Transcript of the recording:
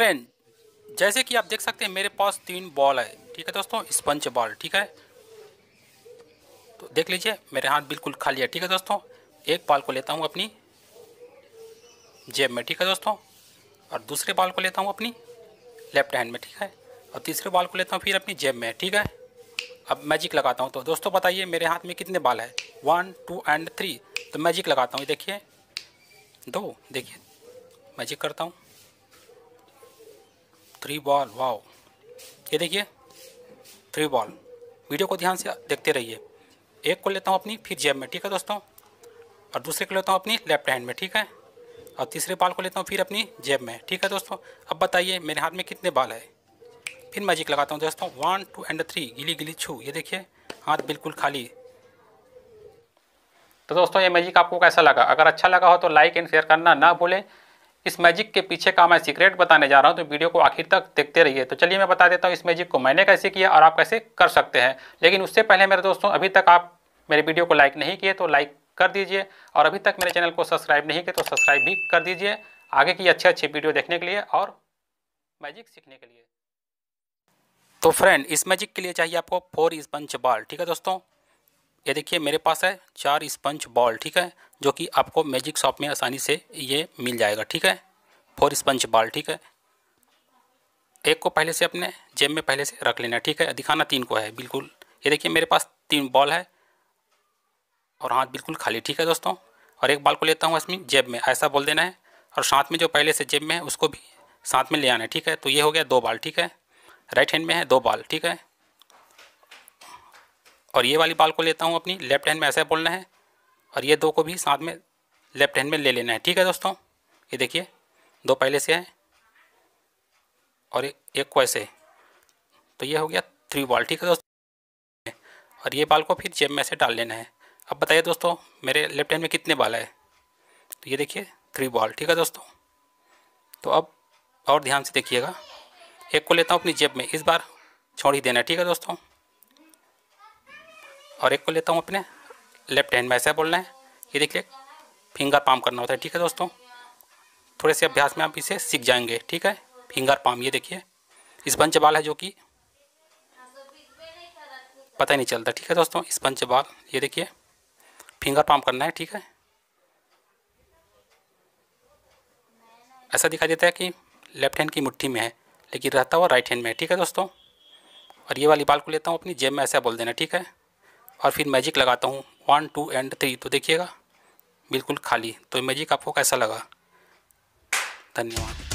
friend जैसे कि आप देख सकते हैं मेरे पास तीन बॉल है ठीक है दोस्तों स्पंच बॉल ठीक है तो देख लीजिए मेरे हाथ बिल्कुल खाली है ठीक है दोस्तों एक बॉल को लेता हूँ अपनी जेब में ठीक है दोस्तों और दूसरे बॉल को लेता हूँ अपनी लेफ्ट हैंड में ठीक है और तीसरे बॉल को लेता हूँ फिर अपनी जेब में ठीक है अब मैजिक लगाता हूँ तो दोस्तों बताइए मेरे हाथ में कितने बाल है वन टू एंड थ्री तो मैजिक लगाता हूँ देखिए दो देखिए मैजिक करता हूँ थ्री बॉल वाओ ये देखिए थ्री बॉल वीडियो को ध्यान से देखते रहिए एक को लेता हूँ अपनी फिर जेब में ठीक है दोस्तों और दूसरे को लेता हूँ अपनी लेफ्ट हैंड में ठीक है और तीसरे बाल को लेता हूँ फिर अपनी जेब में ठीक है दोस्तों अब बताइए मेरे हाथ में कितने बाल है फिर मैजिक लगाता हूँ दोस्तों वन टू एंड थ्री गिली गिली छू ये देखिए हाथ बिल्कुल खाली तो दोस्तों ये मैजिक आपको कैसा लगा अगर अच्छा लगा हो तो लाइक एंड शेयर करना ना भूलें इस मैजिक के पीछे का मैं सीक्रेट बताने जा रहा हूँ तो वीडियो को आखिर तक देखते रहिए तो चलिए मैं बता देता हूँ इस मैजिक को मैंने कैसे किया और आप कैसे कर सकते हैं लेकिन उससे पहले मेरे दोस्तों अभी तक आप मेरे वीडियो को लाइक नहीं किए तो लाइक कर दीजिए और अभी तक मेरे चैनल को सब्सक्राइब नहीं किए तो सब्सक्राइब भी कर दीजिए आगे की अच्छे अच्छे वीडियो देखने के लिए और मैजिक सीखने के लिए तो फ्रेंड इस मैजिक के लिए चाहिए आपको फोर स्पंच बॉल ठीक है दोस्तों ये देखिए मेरे पास है चार स्पंज बॉल ठीक है जो कि आपको मैजिक शॉप में आसानी से ये मिल जाएगा ठीक है फोर स्पंज बॉल ठीक है एक को पहले से अपने जेब में पहले से रख लेना ठीक है दिखाना तीन को है बिल्कुल ये देखिए मेरे पास तीन बॉल है और हाथ बिल्कुल खाली ठीक है दोस्तों और एक बॉल को लेता हूँ इसमें जेब में ऐसा बोल देना है और साथ में जो पहले से जेब में है उसको भी साथ में ले आना है ठीक है तो ये हो गया दो बाल ठीक है राइट हैंड में है दो बाल ठीक है और ये वाली बाल को लेता हूँ अपनी लेफ्ट हैंड में ऐसे बोलना है और ये दो को भी साथ में लेफ्ट हैंड में ले लेना है ठीक है दोस्तों ये देखिए दो पहले से है और एक को ऐसे तो ये हो गया थ्री बॉल ठीक है दोस्तों और ये बाल को फिर जेब में से डाल लेना है अब बताइए दोस्तों मेरे लेफ्ट हैंड में कितने बाल है तो ये देखिए थ्री बॉल ठीक है दोस्तों तो अब और ध्यान से देखिएगा एक को लेता हूँ अपनी जेब में इस बार छोड़ ही देना ठीक है दोस्तों और एक को लेता हूँ अपने लेफ्ट हैंड में ऐसा बोलना है ये देखिए फिंगर पाम करना होता है ठीक है दोस्तों थोड़े से अभ्यास में आप इसे सीख जाएंगे ठीक है फिंगर पाम ये देखिए स्पंच बाल है जो कि पता ही नहीं चलता ठीक है दोस्तों पंच बाल ये देखिए फिंगर पाम करना है ठीक है ऐसा दिखाई देता है कि लेफ्ट हैंड की मुट्ठी में है लेकिन रहता हुआ राइट हैंड में है ठीक है दोस्तों और ये वाली बाल को लेता हूँ अपनी जेब में ऐसा बोल देना ठीक है और फिर मैजिक लगाता हूँ वन टू एंड थ्री तो देखिएगा बिल्कुल खाली तो मैजिक आपको कैसा लगा धन्यवाद